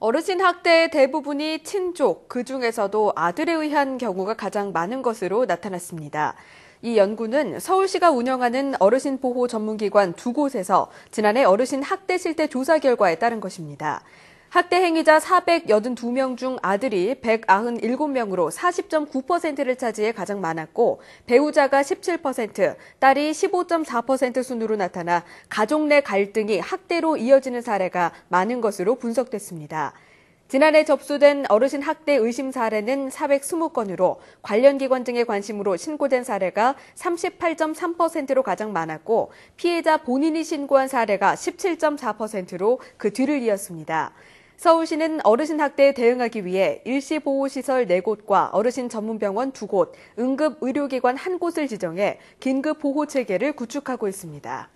어르신 학대의 대부분이 친족, 그 중에서도 아들에 의한 경우가 가장 많은 것으로 나타났습니다. 이 연구는 서울시가 운영하는 어르신 보호 전문기관 두 곳에서 지난해 어르신 학대 실태 조사 결과에 따른 것입니다. 학대 행위자 482명 중 아들이 197명으로 40.9%를 차지해 가장 많았고 배우자가 17%, 딸이 15.4% 순으로 나타나 가족 내 갈등이 학대로 이어지는 사례가 많은 것으로 분석됐습니다. 지난해 접수된 어르신 학대 의심 사례는 420건으로 관련 기관 등의 관심으로 신고된 사례가 38.3%로 가장 많았고 피해자 본인이 신고한 사례가 17.4%로 그 뒤를 이었습니다. 서울시는 어르신 학대에 대응하기 위해 일시보호시설 네곳과 어르신 전문병원 두곳 응급의료기관 한곳을 지정해 긴급보호체계를 구축하고 있습니다.